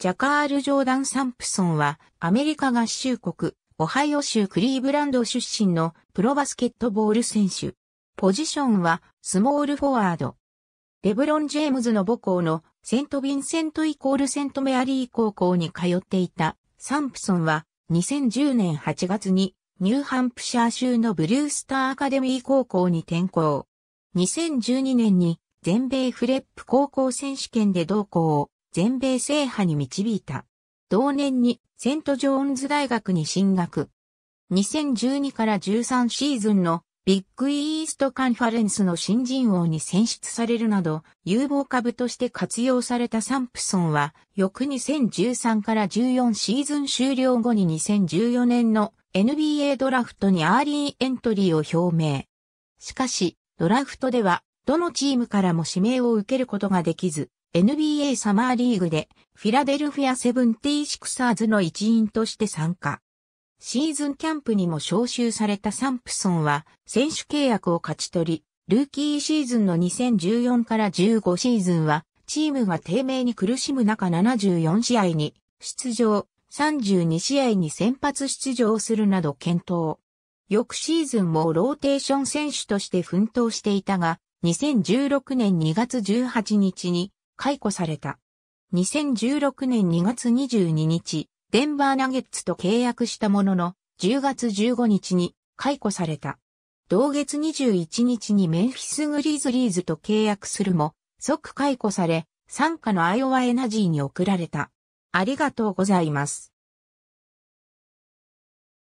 ジャカール・ジョーダン・サンプソンは、アメリカ合衆国、オハイオ州クリーブランド出身のプロバスケットボール選手。ポジションは、スモールフォワード。レブロン・ジェームズの母校のセント・ヴィンセントイコールセント・メアリー高校に通っていたサンプソンは2010年8月にニューハンプシャー州のブルースターアカデミー高校に転校。2012年に全米フレップ高校選手権で同校。全米制覇に導いた。同年にセントジョーンズ大学に進学。2012から13シーズンのビッグイーストカンファレンスの新人王に選出されるなど、有望株として活用されたサンプソンは、翌2013から14シーズン終了後に2014年の NBA ドラフトにアーリーエントリーを表明。しかし、ドラフトでは、どのチームからも指名を受けることができず、NBA サマーリーグでフィラデルフィアセブンティーシクサーズの一員として参加。シーズンキャンプにも招集されたサンプソンは選手契約を勝ち取り、ルーキーシーズンの2014から15シーズンはチームが低迷に苦しむ中74試合に出場、32試合に先発出場するなど検討。翌シーズンもローテーション選手として奮闘していたが、2016年2月18日に解雇された。2016年2月22日、デンバーナゲッツと契約したものの、10月15日に解雇された。同月21日にメンフィスグリーズリーズと契約するも、即解雇され、参加のアイオワエナジーに送られた。ありがとうございます。